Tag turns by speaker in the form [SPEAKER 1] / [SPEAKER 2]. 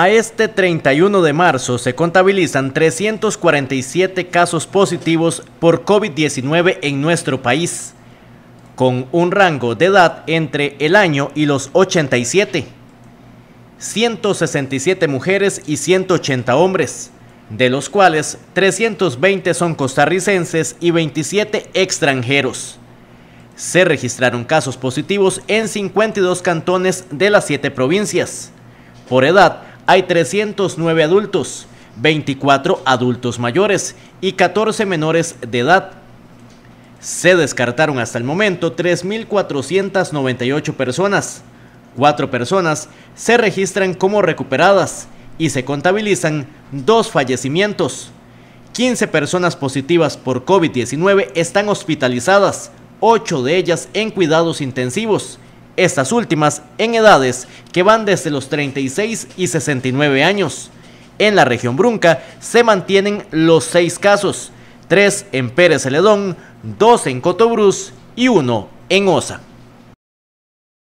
[SPEAKER 1] A este 31 de marzo se contabilizan 347 casos positivos por COVID-19 en nuestro país, con un rango de edad entre el año y los 87, 167 mujeres y 180 hombres, de los cuales 320 son costarricenses y 27 extranjeros. Se registraron casos positivos en 52 cantones de las 7 provincias. Por edad, hay 309 adultos, 24 adultos mayores y 14 menores de edad. Se descartaron hasta el momento 3.498 personas. Cuatro personas se registran como recuperadas y se contabilizan dos fallecimientos. 15 personas positivas por COVID-19 están hospitalizadas, 8 de ellas en cuidados intensivos estas últimas en edades que van desde los 36 y 69 años. En la región Brunca se mantienen los seis casos, tres en Pérez Celedón, dos en Cotobrus y uno en Osa.